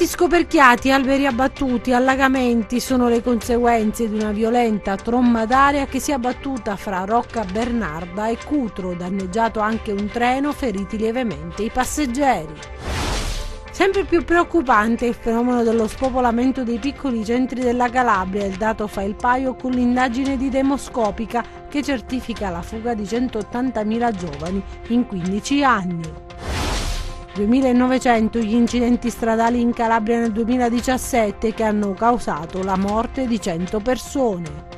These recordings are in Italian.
Monumenti scoperchiati, alberi abbattuti, allagamenti sono le conseguenze di una violenta tromba d'aria che si è abbattuta fra Rocca Bernarda e Cutro, danneggiato anche un treno, feriti lievemente i passeggeri. Sempre più preoccupante è il fenomeno dello spopolamento dei piccoli centri della Calabria, il dato fa il paio con l'indagine di Demoscopica che certifica la fuga di 180.000 giovani in 15 anni. 2.900 gli incidenti stradali in Calabria nel 2017 che hanno causato la morte di 100 persone.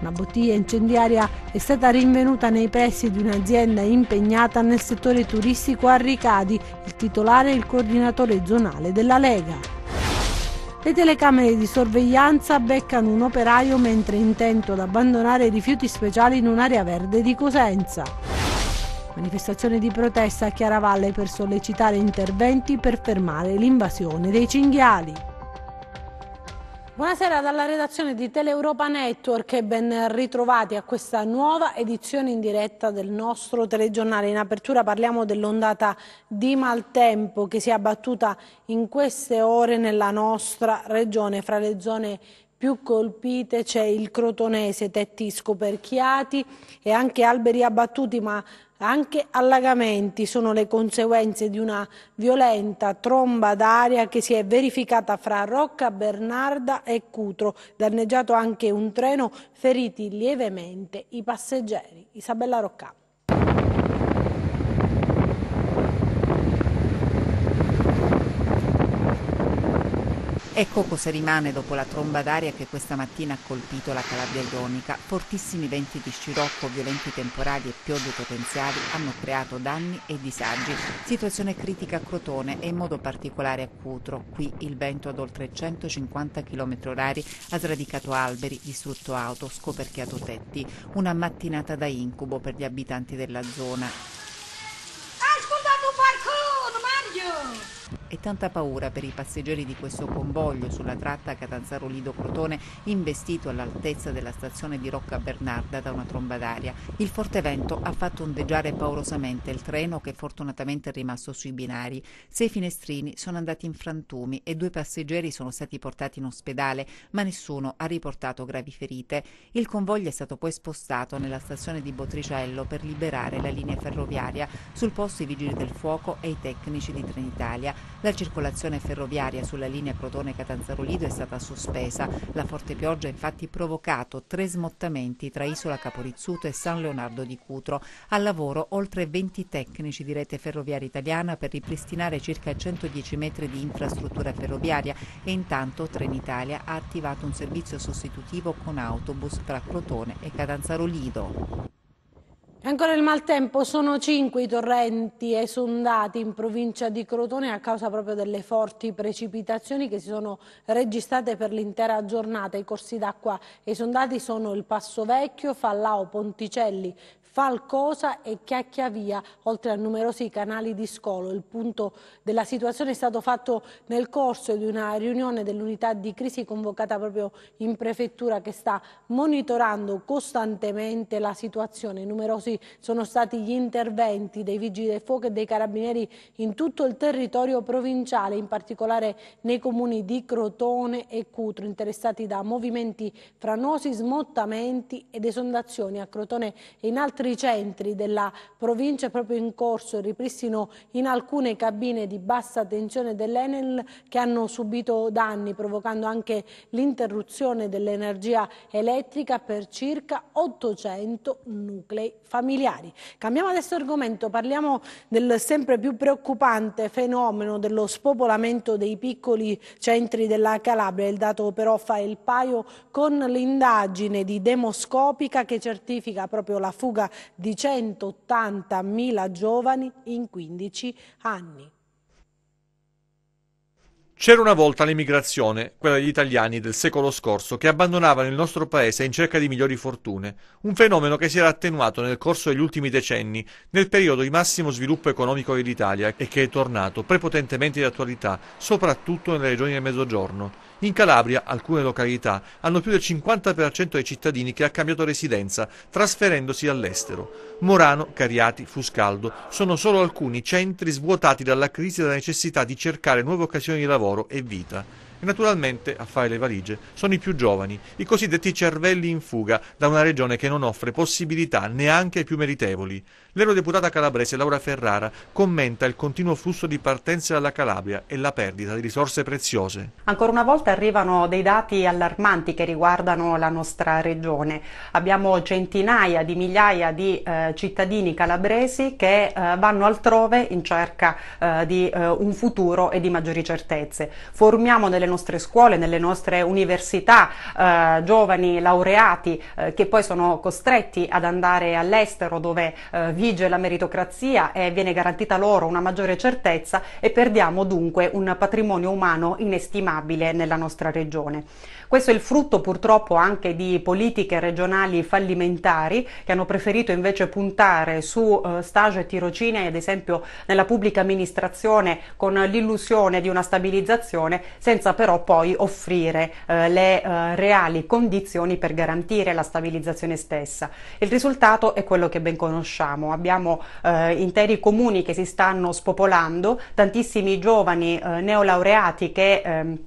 Una bottiglia incendiaria è stata rinvenuta nei pressi di un'azienda impegnata nel settore turistico a Ricadi, il titolare e il coordinatore zonale della Lega. Le telecamere di sorveglianza beccano un operaio mentre intento ad abbandonare rifiuti speciali in un'area verde di Cosenza. Manifestazione di protesta a Chiaravalle per sollecitare interventi per fermare l'invasione dei cinghiali. Buonasera dalla redazione di Teleuropa Network e ben ritrovati a questa nuova edizione in diretta del nostro telegiornale. In apertura parliamo dell'ondata di maltempo che si è abbattuta in queste ore nella nostra regione fra le zone più colpite c'è il crotonese, tetti scoperchiati e anche alberi abbattuti, ma anche allagamenti sono le conseguenze di una violenta tromba d'aria che si è verificata fra Rocca, Bernarda e Cutro, danneggiato anche un treno, feriti lievemente i passeggeri. Isabella Roccà. Ecco cosa rimane dopo la tromba d'aria che questa mattina ha colpito la Calabria Ionica. Fortissimi venti di scirocco, violenti temporali e piogge potenziali hanno creato danni e disagi. Situazione critica a Crotone e in modo particolare a Cutro. Qui il vento ad oltre 150 km h ha sradicato alberi, distrutto auto, scoperchiato tetti. Una mattinata da incubo per gli abitanti della zona. e tanta paura per i passeggeri di questo convoglio sulla tratta Catanzaro-Lido-Crotone investito all'altezza della stazione di Rocca Bernarda da una tromba d'aria. Il forte vento ha fatto ondeggiare paurosamente il treno che fortunatamente è rimasto sui binari. Sei finestrini sono andati in frantumi e due passeggeri sono stati portati in ospedale, ma nessuno ha riportato gravi ferite. Il convoglio è stato poi spostato nella stazione di Botricello per liberare la linea ferroviaria. Sul posto i vigili del fuoco e i tecnici di Trenitalia. La circolazione ferroviaria sulla linea Crotone-Catanzaro-Lido è stata sospesa. La forte pioggia ha infatti provocato tre smottamenti tra Isola Caporizzuto e San Leonardo di Cutro. Al lavoro oltre 20 tecnici di rete ferroviaria italiana per ripristinare circa 110 metri di infrastruttura ferroviaria e intanto Trenitalia ha attivato un servizio sostitutivo con autobus tra Crotone e Catanzaro-Lido. Ancora il maltempo, sono cinque i torrenti esondati in provincia di Crotone a causa proprio delle forti precipitazioni che si sono registrate per l'intera giornata. I corsi d'acqua esondati sono il Passo Vecchio, Fallao, Ponticelli, Falcosa e Chiacchiavia, oltre a numerosi canali di scolo. Il punto della situazione è stato fatto nel corso di una riunione dell'unità di crisi convocata proprio in prefettura che sta monitorando costantemente la situazione. Numerosi numerosi sono stati gli interventi dei vigili del fuoco e dei carabinieri in tutto il territorio provinciale, in particolare nei comuni di Crotone e Cutro, interessati da movimenti franosi, smottamenti ed esondazioni a Crotone e in altri centri della provincia è proprio in corso il ripristino in alcune cabine di bassa tensione dell'Enel che hanno subito danni provocando anche l'interruzione dell'energia elettrica per circa 800 nuclei familiari familiari. Cambiamo adesso argomento, parliamo del sempre più preoccupante fenomeno dello spopolamento dei piccoli centri della Calabria. Il dato però fa il paio con l'indagine di demoscopica che certifica proprio la fuga di 180.000 giovani in 15 anni. C'era una volta l'emigrazione, quella degli italiani del secolo scorso, che abbandonavano il nostro paese in cerca di migliori fortune, un fenomeno che si era attenuato nel corso degli ultimi decenni, nel periodo di massimo sviluppo economico dell'Italia e che è tornato prepotentemente di attualità, soprattutto nelle regioni del Mezzogiorno. In Calabria alcune località hanno più del 50% dei cittadini che ha cambiato residenza trasferendosi all'estero. Morano, Cariati, Fuscaldo sono solo alcuni centri svuotati dalla crisi e dalla necessità di cercare nuove occasioni di lavoro e vita. E naturalmente a fare le valigie sono i più giovani, i cosiddetti cervelli in fuga da una regione che non offre possibilità neanche ai più meritevoli. L'eurodeputata calabrese Laura Ferrara commenta il continuo flusso di partenze dalla Calabria e la perdita di risorse preziose. Ancora una volta arrivano dei dati allarmanti che riguardano la nostra regione. Abbiamo centinaia di migliaia di eh, cittadini calabresi che eh, vanno altrove in cerca eh, di eh, un futuro e di maggiori certezze. Formiamo delle nostre scuole, nelle nostre università, eh, giovani laureati eh, che poi sono costretti ad andare all'estero dove eh, vige la meritocrazia e viene garantita loro una maggiore certezza e perdiamo dunque un patrimonio umano inestimabile nella nostra regione. Questo è il frutto purtroppo anche di politiche regionali fallimentari che hanno preferito invece puntare su eh, stage e tirocini ad esempio nella pubblica amministrazione con l'illusione di una stabilizzazione senza però poi offrire eh, le eh, reali condizioni per garantire la stabilizzazione stessa. Il risultato è quello che ben conosciamo. Abbiamo interi comuni che si stanno spopolando, tantissimi giovani neolaureati che ehm,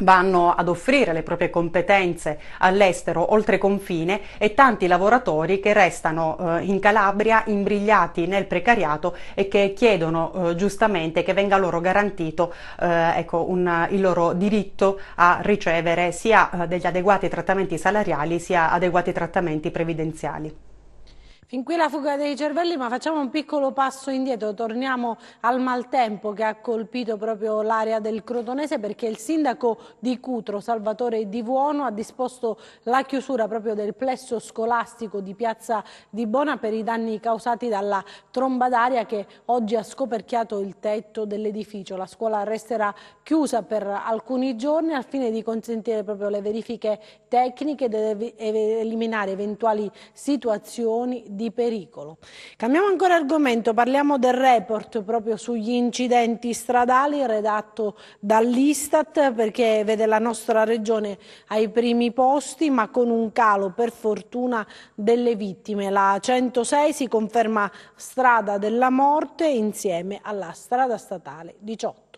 vanno ad offrire le proprie competenze all'estero oltre confine e tanti lavoratori che restano eh, in Calabria imbrigliati nel precariato e che chiedono eh, giustamente che venga loro garantito eh, ecco, un, il loro diritto a ricevere sia eh, degli adeguati trattamenti salariali sia adeguati trattamenti previdenziali. Fin qui la fuga dei cervelli, ma facciamo un piccolo passo indietro, torniamo al maltempo che ha colpito proprio l'area del Crotonese perché il sindaco di Cutro, Salvatore Di Vuono, ha disposto la chiusura proprio del plesso scolastico di Piazza di Bona per i danni causati dalla tromba d'aria che oggi ha scoperchiato il tetto dell'edificio. La scuola resterà chiusa per alcuni giorni al fine di consentire proprio le verifiche tecniche ed eliminare eventuali situazioni di pericolo. Cambiamo ancora argomento, parliamo del report proprio sugli incidenti stradali redatto dall'Istat perché vede la nostra regione ai primi posti ma con un calo per fortuna delle vittime. La 106 si conferma strada della morte insieme alla strada statale 18.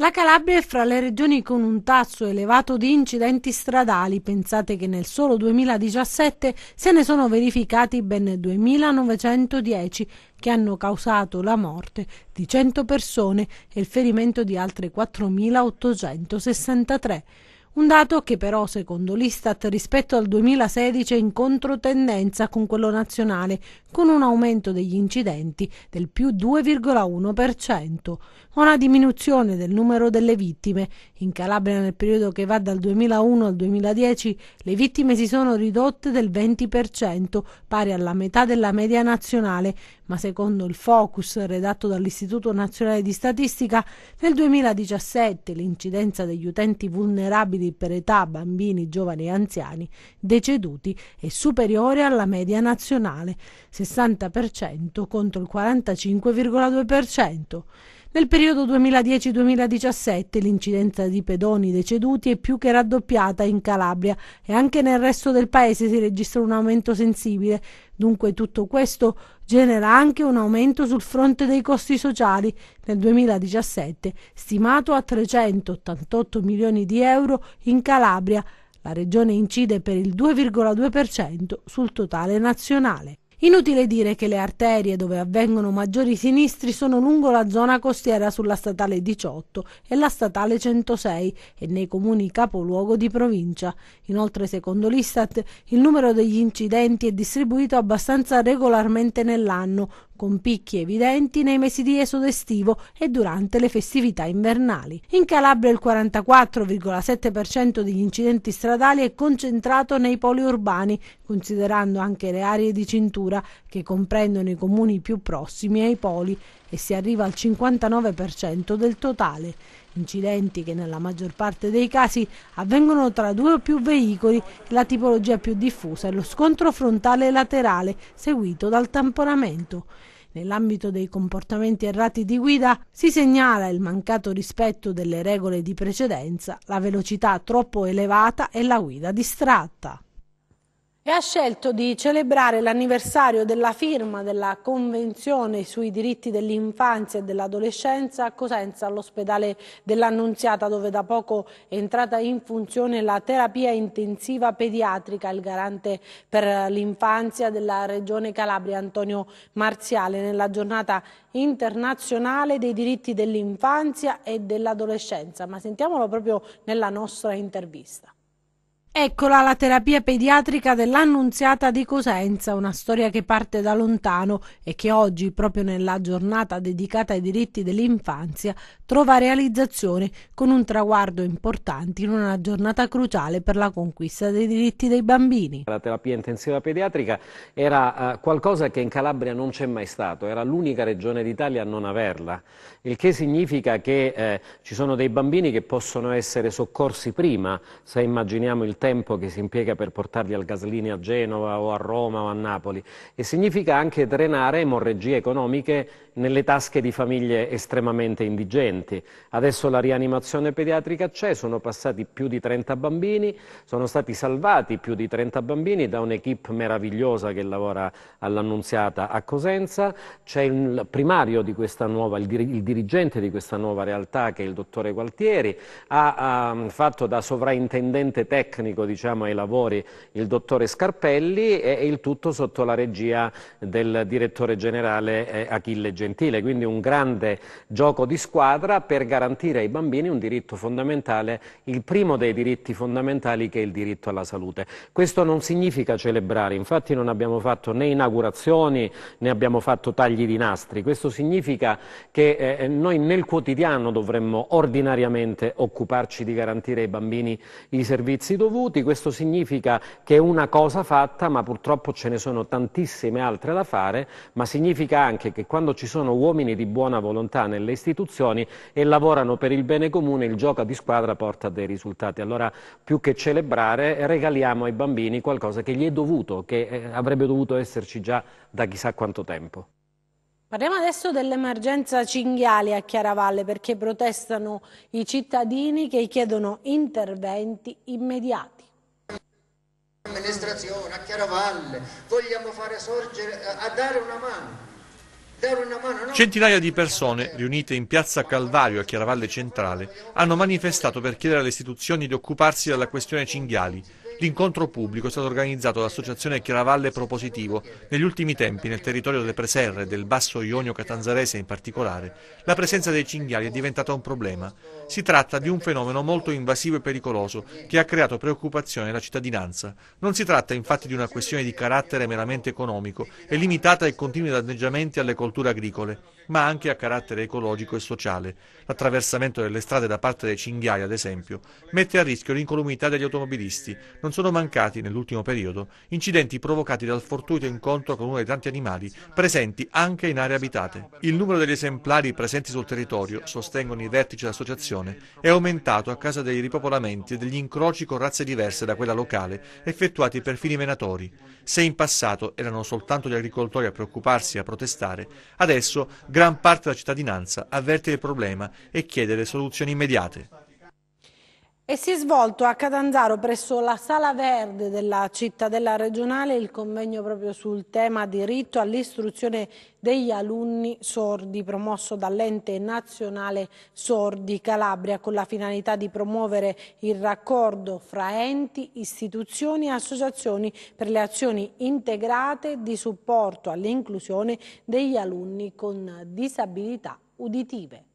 La Calabria è fra le regioni con un tasso elevato di incidenti stradali, pensate che nel solo 2017 se ne sono verificati ben 2.910 che hanno causato la morte di 100 persone e il ferimento di altre 4.863. Un dato che però, secondo l'Istat, rispetto al 2016 è in controtendenza con quello nazionale, con un aumento degli incidenti del più 2,1%, una diminuzione del numero delle vittime. In Calabria nel periodo che va dal 2001 al 2010 le vittime si sono ridotte del 20%, pari alla metà della media nazionale, ma secondo il focus redatto dall'Istituto Nazionale di Statistica, nel 2017 l'incidenza degli utenti vulnerabili per età, bambini, giovani e anziani deceduti è superiore alla media nazionale, 60% contro il 45,2%. Nel periodo 2010-2017 l'incidenza di pedoni deceduti è più che raddoppiata in Calabria e anche nel resto del paese si registra un aumento sensibile. Dunque tutto questo genera anche un aumento sul fronte dei costi sociali nel 2017, stimato a 388 milioni di euro in Calabria. La regione incide per il 2,2% sul totale nazionale. Inutile dire che le arterie dove avvengono maggiori sinistri sono lungo la zona costiera sulla statale 18 e la statale 106 e nei comuni capoluogo di provincia. Inoltre, secondo l'Istat, il numero degli incidenti è distribuito abbastanza regolarmente nell'anno, con picchi evidenti nei mesi di esodo estivo e durante le festività invernali. In Calabria il 44,7% degli incidenti stradali è concentrato nei poli urbani, considerando anche le aree di cintura che comprendono i comuni più prossimi ai poli e si arriva al 59% del totale incidenti che nella maggior parte dei casi avvengono tra due o più veicoli, la tipologia più diffusa è lo scontro frontale laterale seguito dal tamponamento. Nell'ambito dei comportamenti errati di guida si segnala il mancato rispetto delle regole di precedenza, la velocità troppo elevata e la guida distratta e ha scelto di celebrare l'anniversario della firma della Convenzione sui diritti dell'infanzia e dell'adolescenza a Cosenza all'ospedale dell'Annunziata dove da poco è entrata in funzione la terapia intensiva pediatrica. Il garante per l'infanzia della Regione Calabria Antonio Marziale nella giornata internazionale dei diritti dell'infanzia e dell'adolescenza. Ma sentiamolo proprio nella nostra intervista. Eccola la terapia pediatrica dell'Annunziata di Cosenza, una storia che parte da lontano e che oggi, proprio nella giornata dedicata ai diritti dell'infanzia, trova realizzazione con un traguardo importante in una giornata cruciale per la conquista dei diritti dei bambini. La terapia intensiva pediatrica era eh, qualcosa che in Calabria non c'è mai stato, era l'unica regione d'Italia a non averla, il che significa che eh, ci sono dei bambini che possono essere soccorsi prima, se immaginiamo il tempo tempo che si impiega per portarli al gasolini a Genova o a Roma o a Napoli e significa anche drenare emorragie economiche nelle tasche di famiglie estremamente indigenti. Adesso la rianimazione pediatrica c'è, sono passati più di 30 bambini, sono stati salvati più di 30 bambini da un'equipe meravigliosa che lavora all'Annunziata a Cosenza, c'è il primario di questa nuova, il, dir il, dirigente di questa nuova realtà che è il dottore Gualtieri, ha, ha fatto da sovrintendente tecnico tecnico diciamo, ai lavori il dottore Scarpelli e il tutto sotto la regia del direttore generale eh, Achille Gentile, quindi un grande gioco di squadra per garantire ai bambini un diritto fondamentale, il primo dei diritti fondamentali che è il diritto alla salute. Questo non significa celebrare, infatti non abbiamo fatto né inaugurazioni né abbiamo fatto tagli di nastri, questo significa che eh, noi nel quotidiano dovremmo ordinariamente occuparci di garantire ai bambini i servizi dovuti, risolvuti, questo significa che è una cosa fatta, ma purtroppo ce ne sono tantissime altre da fare, ma significa anche che quando ci sono uomini di buona volontà nelle istituzioni e lavorano per il bene comune, il gioco di squadra porta dei risultati. Allora, più che celebrare, regaliamo ai bambini qualcosa che gli è dovuto, che eh, avrebbe dovuto esserci già da chissà quanto tempo. Parliamo adesso dell'emergenza cinghiali a Chiaravalle perché protestano i cittadini che chiedono interventi immediati. Amministrazione a Chiaravalle, vogliamo fare sorgere, a dare una mano. Centinaia di persone, riunite in piazza Calvario a Chiaravalle Centrale, hanno manifestato per chiedere alle istituzioni di occuparsi della questione cinghiali, L'incontro pubblico è stato organizzato dall'associazione Chiaravalle Propositivo. Negli ultimi tempi, nel territorio delle preserre, del basso Ionio Catanzarese in particolare, la presenza dei cinghiali è diventata un problema. Si tratta di un fenomeno molto invasivo e pericoloso che ha creato preoccupazione nella cittadinanza. Non si tratta infatti di una questione di carattere meramente economico e limitata ai continui danneggiamenti alle colture agricole, ma anche a carattere ecologico e sociale. L'attraversamento delle strade da parte dei cinghiali, ad esempio, mette a rischio l'incolumità degli automobilisti. Non non sono mancati nell'ultimo periodo incidenti provocati dal fortuito incontro con uno dei tanti animali presenti anche in aree abitate. Il numero degli esemplari presenti sul territorio, sostengono i vertici dell'associazione, è aumentato a causa dei ripopolamenti e degli incroci con razze diverse da quella locale effettuati per fini venatori. Se in passato erano soltanto gli agricoltori a preoccuparsi e a protestare, adesso gran parte della cittadinanza avverte il problema e chiede le soluzioni immediate. E si è svolto a Catanzaro presso la Sala Verde della cittadella regionale il convegno proprio sul tema diritto all'istruzione degli alunni sordi promosso dall'ente nazionale Sordi Calabria con la finalità di promuovere il raccordo fra enti, istituzioni e associazioni per le azioni integrate di supporto all'inclusione degli alunni con disabilità uditive.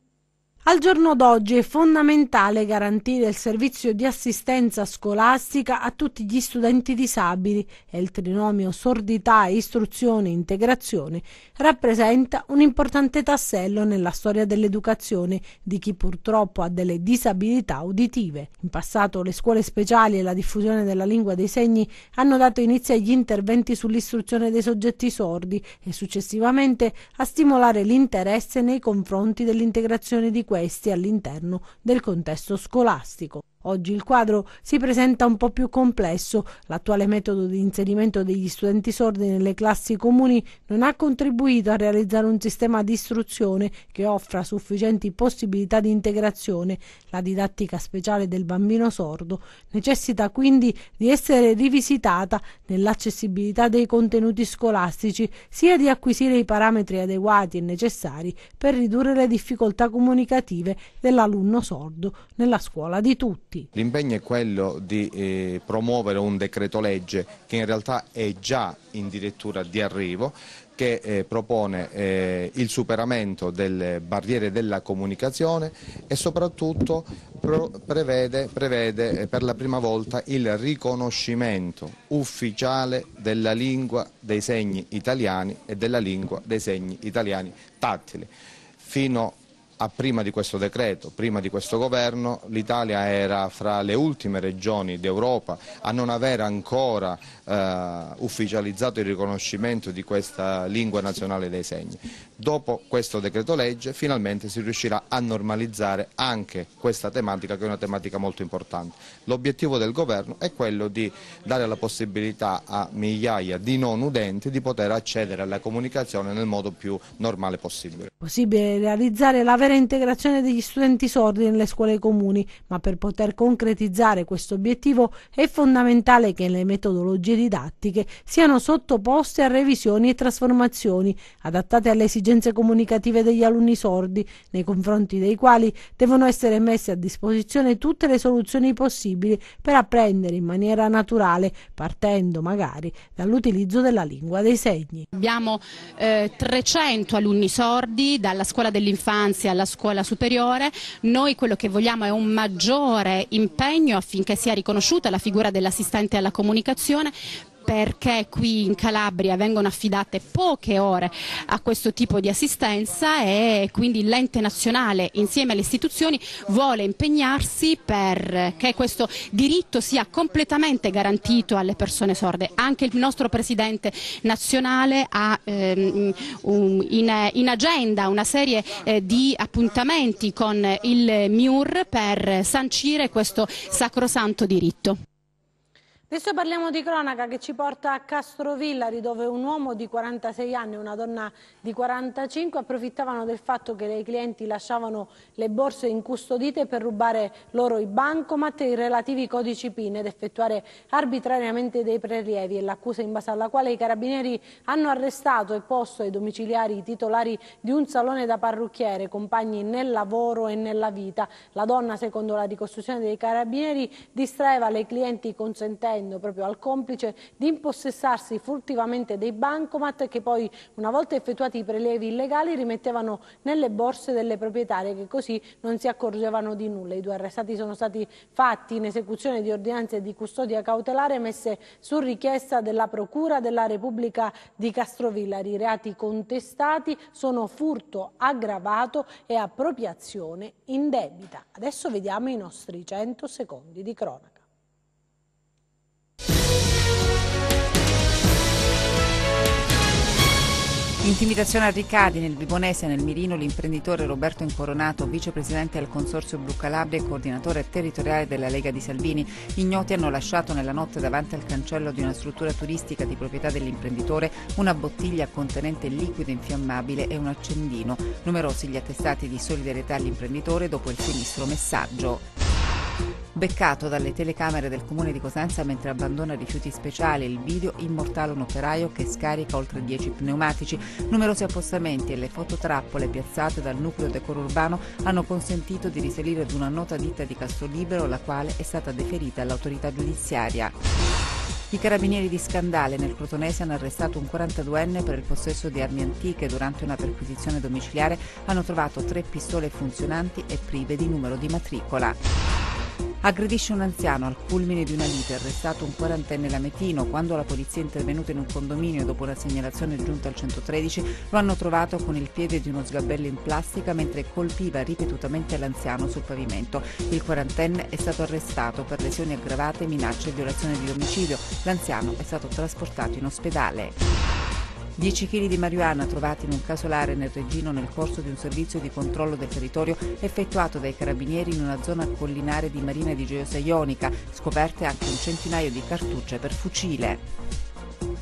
Al giorno d'oggi è fondamentale garantire il servizio di assistenza scolastica a tutti gli studenti disabili e il trinomio sordità, istruzione e integrazione rappresenta un importante tassello nella storia dell'educazione di chi purtroppo ha delle disabilità uditive. In passato le scuole speciali e la diffusione della lingua dei segni hanno dato inizio agli interventi sull'istruzione dei soggetti sordi e successivamente a stimolare l'interesse nei confronti dell'integrazione di questi questi all'interno del contesto scolastico. Oggi il quadro si presenta un po' più complesso. L'attuale metodo di inserimento degli studenti sordi nelle classi comuni non ha contribuito a realizzare un sistema di istruzione che offra sufficienti possibilità di integrazione. La didattica speciale del bambino sordo necessita quindi di essere rivisitata nell'accessibilità dei contenuti scolastici, sia di acquisire i parametri adeguati e necessari per ridurre le difficoltà comunicative dell'alunno sordo nella scuola di tutti tutti. L'impegno è quello di eh, promuovere un decreto legge che in realtà è già in dirittura di arrivo che eh, propone eh, il superamento delle barriere della comunicazione e soprattutto pro, prevede, prevede eh, per la prima volta il riconoscimento ufficiale della lingua dei segni italiani e della lingua dei segni italiani tattili. Fino a prima di questo decreto, prima di questo governo, l'Italia era fra le ultime regioni d'Europa a non aver ancora eh, ufficializzato il riconoscimento di questa lingua nazionale dei segni. Dopo questo decreto legge finalmente si riuscirà a normalizzare anche questa tematica che è una tematica molto importante. L'obiettivo del governo è quello di dare la possibilità a migliaia di non udenti di poter accedere alla comunicazione nel modo più normale possibile. Possibile realizzare la vera integrazione degli studenti sordi nelle scuole comuni, ma per poter concretizzare questo obiettivo è fondamentale che le metodologie didattiche siano sottoposte a revisioni e trasformazioni, adattate alle esigenze comunicative degli alunni sordi, nei confronti dei quali devono essere messe a disposizione tutte le soluzioni possibili per apprendere in maniera naturale, partendo magari dall'utilizzo della lingua dei segni. Abbiamo eh, 300 alunni sordi dalla scuola dell'infanzia alla scuola superiore. Noi quello che vogliamo è un maggiore impegno affinché sia riconosciuta la figura dell'assistente alla comunicazione perché qui in Calabria vengono affidate poche ore a questo tipo di assistenza e quindi l'ente nazionale insieme alle istituzioni vuole impegnarsi perché questo diritto sia completamente garantito alle persone sorde. Anche il nostro Presidente nazionale ha ehm, in, agenda una serie eh, di appuntamenti con il MIUR per sancire questo sacrosanto diritto. Adesso parliamo di cronaca che ci porta a Castrovillari dove un uomo di 46 anni e una donna di 45 approfittavano del fatto che i clienti lasciavano le borse incustodite per rubare loro i bancomat e i relativi codici PIN ed effettuare arbitrariamente dei prelievi e l'accusa in base alla quale i carabinieri hanno arrestato e posto ai domiciliari i titolari di un salone da parrucchiere, compagni nel lavoro e nella vita. La donna, secondo la ricostruzione dei carabinieri, distraeva le clienti consententi consentendo proprio al complice di impossessarsi furtivamente dei bancomat che poi una volta effettuati i prelievi illegali rimettevano nelle borse delle proprietarie che così non si accorgevano di nulla. I due arrestati sono stati fatti in esecuzione di ordinanze di custodia cautelare messe su richiesta della Procura della Repubblica di Castrovillari. I reati contestati sono furto aggravato e appropriazione indebita. Adesso vediamo i nostri 100 secondi di cronaca. Intimidazione a Riccardi nel Vibonese e nel Mirino l'imprenditore Roberto Incoronato, vicepresidente del Consorzio Blu Calabria e coordinatore territoriale della Lega di Salvini, ignoti hanno lasciato nella notte davanti al cancello di una struttura turistica di proprietà dell'imprenditore una bottiglia contenente liquido infiammabile e un accendino. Numerosi gli attestati di solidarietà all'imprenditore dopo il sinistro messaggio. Beccato dalle telecamere del comune di Cosenza mentre abbandona rifiuti speciali, il video immortale un operaio che scarica oltre 10 pneumatici. Numerosi appostamenti e le fototrappole piazzate dal nucleo decoro urbano hanno consentito di risalire ad una nota ditta di Castrolibero, la quale è stata deferita all'autorità giudiziaria. I carabinieri di Scandale nel Crotonese hanno arrestato un 42enne per il possesso di armi antiche. Durante una perquisizione domiciliare hanno trovato tre pistole funzionanti e prive di numero di matricola aggredisce un anziano al culmine di una lite, arrestato un quarantenne lametino. Quando la polizia è intervenuta in un condominio dopo la segnalazione giunta al 113, lo hanno trovato con il piede di uno sgabello in plastica mentre colpiva ripetutamente l'anziano sul pavimento. Il quarantenne è stato arrestato per lesioni aggravate, minacce e violazione di domicilio L'anziano è stato trasportato in ospedale. 10 kg di marijuana trovati in un casolare nel Regino nel corso di un servizio di controllo del territorio effettuato dai carabinieri in una zona collinare di Marina di Geosa Ionica, scoperte anche un centinaio di cartucce per fucile.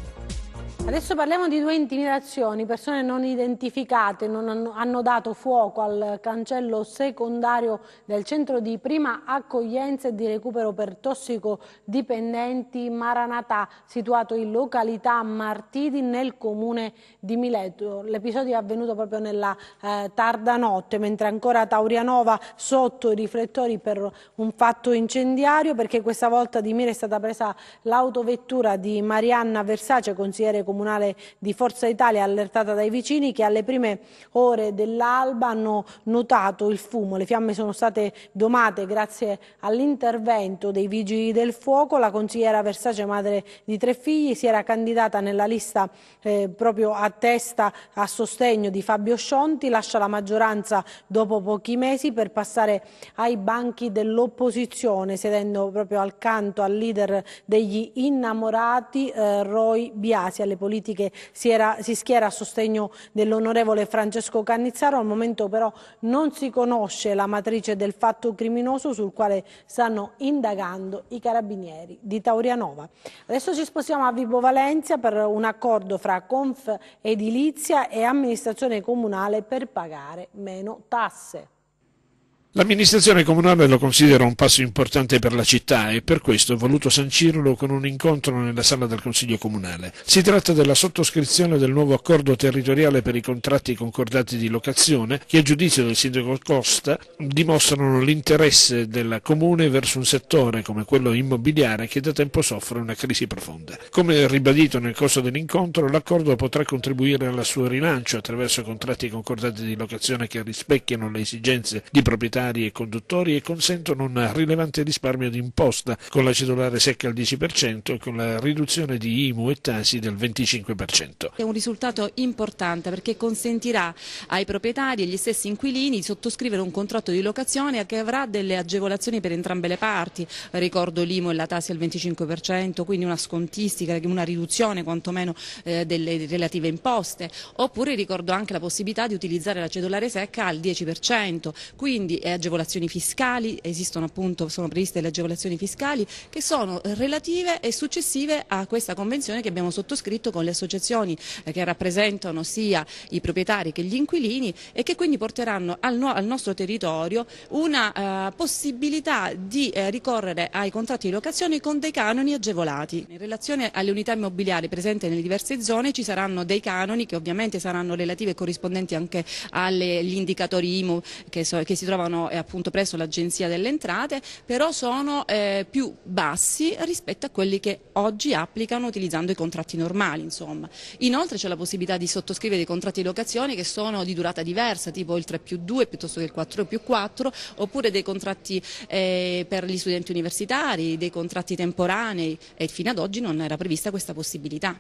Adesso parliamo di due intimidazioni, persone non identificate non hanno, dato fuoco al cancello secondario del centro di prima accoglienza e di recupero per tossicodipendenti Maranatà, situato in località Martidi nel comune di Mileto. L'episodio è avvenuto proprio nella eh, tarda notte, mentre ancora Taurianova sotto i riflettori per un fatto incendiario, perché questa volta di mira è stata presa l'autovettura di Marianna Versace, consigliere comunale comunale di Forza Italia allertata dai vicini che alle prime ore dell'alba hanno notato il fumo. Le fiamme sono state domate grazie all'intervento dei vigili del fuoco. La consigliera Versace, madre di tre figli, si era candidata nella lista eh, proprio a testa a sostegno di Fabio Scionti, lascia la maggioranza dopo pochi mesi per passare ai banchi dell'opposizione, sedendo proprio accanto al leader degli innamorati eh, Roy Biasi. Alle politiche si, era, si schiera a sostegno dell'onorevole Francesco Cannizzaro, al momento però non si conosce la matrice del fatto criminoso sul quale stanno indagando i carabinieri di Taurianova. Adesso ci spostiamo a Vibo Valencia per un accordo fra Conf Edilizia e amministrazione comunale per pagare meno tasse. L'amministrazione comunale lo considera un passo importante per la città e per questo ha voluto sancirlo con un incontro nella sala del Consiglio Comunale. Si tratta della sottoscrizione del nuovo accordo territoriale per i contratti concordati di locazione che a giudizio del sindaco Costa dimostrano l'interesse della comune verso un settore come quello immobiliare che da tempo soffre una crisi profonda. Come ribadito nel corso dell'incontro, l'accordo potrà contribuire al suo rilancio attraverso contratti concordati di locazione che rispecchiano le esigenze di proprietà alimentari e conduttori e consentono un rilevante risparmio di imposta, con la cedolare secca al 10% e con la riduzione di IMU e tasi del 25%. È un risultato importante perché consentirà ai proprietari e agli stessi inquilini di sottoscrivere un contratto di locazione che avrà delle agevolazioni per entrambe le parti, ricordo l'IMU e la tasi al 25%, quindi una scontistica, una riduzione quantomeno eh, delle relative imposte, oppure ricordo anche la possibilità di utilizzare la cedolare secca al 10%, quindi è agevolazioni fiscali, esistono appunto, sono previste le agevolazioni fiscali che sono relative e successive a questa convenzione che abbiamo sottoscritto con le associazioni che rappresentano sia i proprietari che gli inquilini e che quindi porteranno al, no al nostro territorio una eh, possibilità di eh, ricorrere ai contratti di locazione con dei canoni agevolati. In relazione alle unità immobiliari presenti nelle diverse zone ci saranno dei canoni che ovviamente saranno relative e corrispondenti anche agli indicatori IMU che, so che si trovano sono appunto presso l'Agenzia delle Entrate, però sono eh, più bassi rispetto a quelli che oggi applicano utilizzando i contratti normali. Insomma. Inoltre c'è la possibilità di sottoscrivere dei contratti di locazione che sono di durata diversa, tipo il 3 più 2 piuttosto che il 4 più 4, oppure dei contratti eh, per gli studenti universitari, dei contratti temporanei e fino ad oggi non era prevista questa possibilità.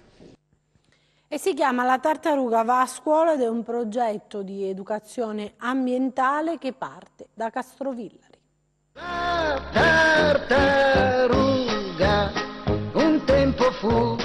E si chiama La tartaruga va a scuola ed è un progetto di educazione ambientale che parte da Castrovillari. La tartaruga un tempo fu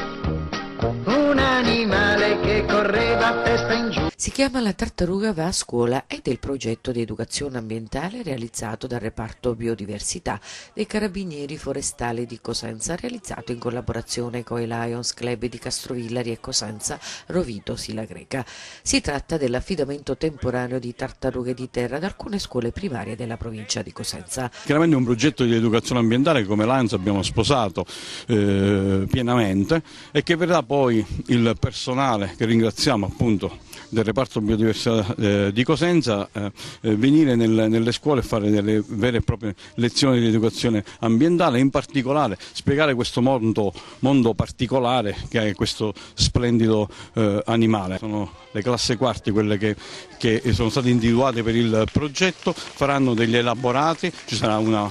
un animale che correva a testa in giù. Si chiama La tartaruga va a scuola ed è il progetto di educazione ambientale realizzato dal reparto biodiversità dei Carabinieri Forestali di Cosenza, realizzato in collaborazione con i Lions Club di Castrovillari e Cosenza, Rovito, Sila Greca. Si tratta dell'affidamento temporaneo di tartarughe di terra ad alcune scuole primarie della provincia di Cosenza. Chiaramente è un progetto di educazione ambientale che come Lions abbiamo sposato eh, pienamente e che verrà poi il personale che ringraziamo appunto del reparto biodiversità eh, di Cosenza eh, eh, venire nel, nelle scuole e fare delle vere e proprie lezioni di educazione ambientale, in particolare spiegare questo mondo, mondo particolare che è questo splendido eh, animale. Sono le classe quarti quelle che, che sono state individuate per il progetto, faranno degli elaborati, ci sarà una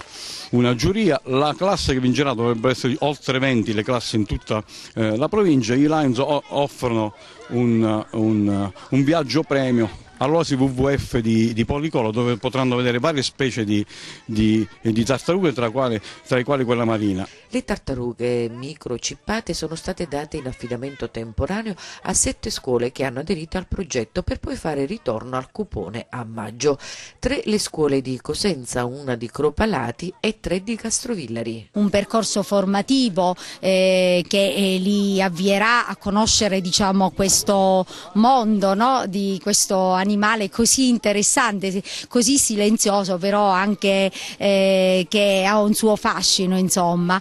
una giuria. La classe che vincerà dovrebbe essere oltre 20 le classi in tutta eh, la provincia. I Lions offrono un, un, un viaggio premio all'osi WWF di, di, Policolo dove potranno vedere varie specie di, di, di tartarughe tra, quale, tra, i quali quella marina. Le tartarughe microchippate sono state date in affidamento temporaneo a sette scuole che hanno aderito al progetto per poi fare ritorno al cupone a maggio. Tre le scuole di Cosenza, una di Cropalati e tre di Castrovillari. Un percorso formativo eh, che eh, li avvierà a conoscere diciamo, questo mondo no? di questo animale animale così interessante, così silenzioso, però anche eh, che ha un suo fascino, insomma.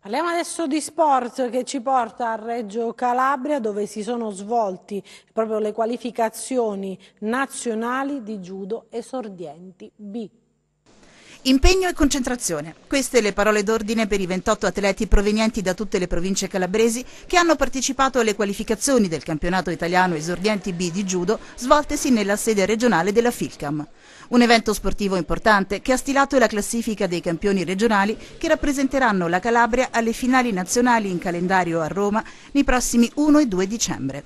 Parliamo adesso di sport che ci porta a Reggio Calabria dove si sono svolti proprio le qualificazioni nazionali di judo esordienti B. Impegno e concentrazione. Queste le parole d'ordine per i 28 atleti provenienti da tutte le province calabresi che hanno partecipato alle qualificazioni del campionato italiano esordienti B di judo svoltesi nella sede regionale della FILCAM. Un evento sportivo importante che ha stilato la classifica dei campioni regionali che rappresenteranno la Calabria alle finali nazionali in calendario a Roma nei prossimi 1 e 2 dicembre.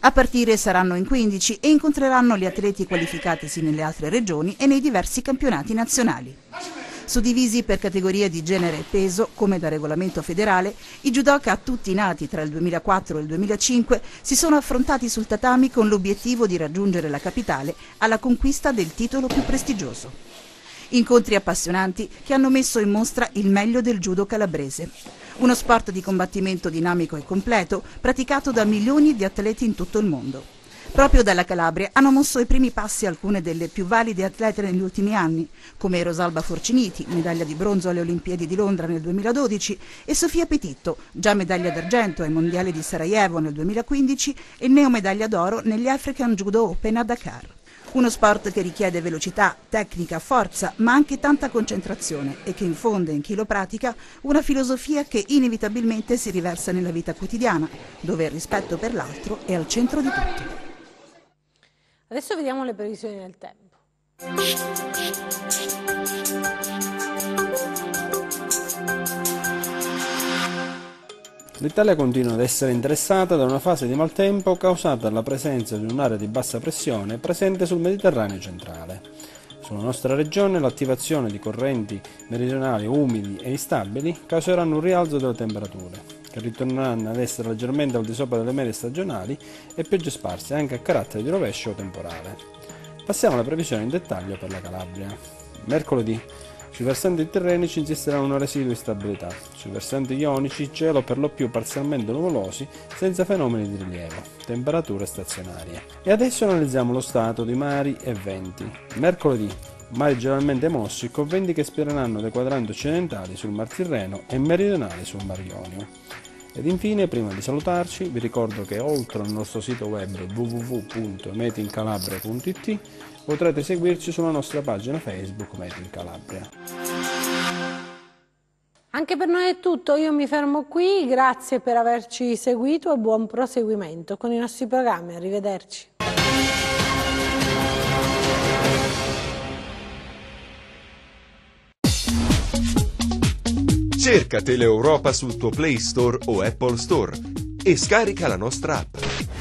A partire saranno in 15 e incontreranno gli atleti qualificatisi nelle altre regioni e nei diversi campionati nazionali. Suddivisi per categoria di genere e peso, come da regolamento federale, i judoka tutti nati tra il 2004 e il 2005 si sono affrontati sul tatami con l'obiettivo di raggiungere la capitale alla conquista del titolo più prestigioso. Incontri appassionanti che hanno messo in mostra il meglio del judo calabrese uno sport di combattimento dinamico e completo praticato da milioni di atleti in tutto il mondo. Proprio dalla Calabria hanno mosso i primi passi alcune delle più valide atlete negli ultimi anni, come Rosalba Forciniti, medaglia di bronzo alle Olimpiadi di Londra nel 2012, e Sofia Petitto, già medaglia d'argento ai Mondiali di Sarajevo nel 2015 e neomedaglia d'oro negli African Judo Open a Dakar. Uno sport che richiede velocità, tecnica, forza, ma anche tanta concentrazione e che infonde in chi lo pratica una filosofia che inevitabilmente si riversa nella vita quotidiana, dove il rispetto per l'altro è al centro di tutto. Adesso vediamo le previsioni del tempo. L'Italia continua ad essere interessata da una fase di maltempo causata dalla presenza di un'area di bassa pressione presente sul Mediterraneo centrale. Sulla nostra regione l'attivazione di correnti meridionali umidi e instabili causeranno un rialzo delle temperature, che ritorneranno ad essere leggermente al di sopra delle medie stagionali e piogge sparse anche a carattere di rovescio temporale. Passiamo alle previsioni in dettaglio per la Calabria. Mercoledì sui versanti terrenici esisterà una residua instabilità, sui versanti ionici cielo per lo più parzialmente nuvolosi senza fenomeni di rilievo, temperature stazionarie. E adesso analizziamo lo stato di mari e venti. Mercoledì mari generalmente mossi con venti che spireranno dai quadranti occidentali sul Mar Tirreno e meridionali sul Mar Ionio. Ed infine, prima di salutarci, vi ricordo che oltre al nostro sito web www.metincalabria.it Potrete seguirci sulla nostra pagina Facebook Made in Calabria. Anche per noi è tutto, io mi fermo qui, grazie per averci seguito e buon proseguimento con i nostri programmi, arrivederci. Cerca Teleeuropa sul tuo Play Store o Apple Store e scarica la nostra app.